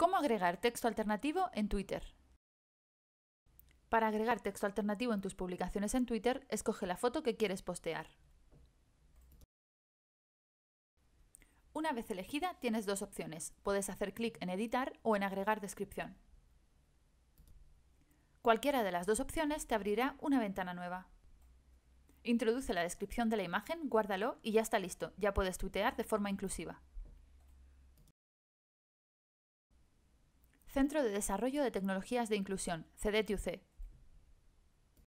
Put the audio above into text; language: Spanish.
¿Cómo agregar texto alternativo en Twitter? Para agregar texto alternativo en tus publicaciones en Twitter, escoge la foto que quieres postear. Una vez elegida, tienes dos opciones. Puedes hacer clic en Editar o en Agregar descripción. Cualquiera de las dos opciones te abrirá una ventana nueva. Introduce la descripción de la imagen, guárdalo y ya está listo. Ya puedes tuitear de forma inclusiva. Centro de Desarrollo de Tecnologías de Inclusión, CDTUC,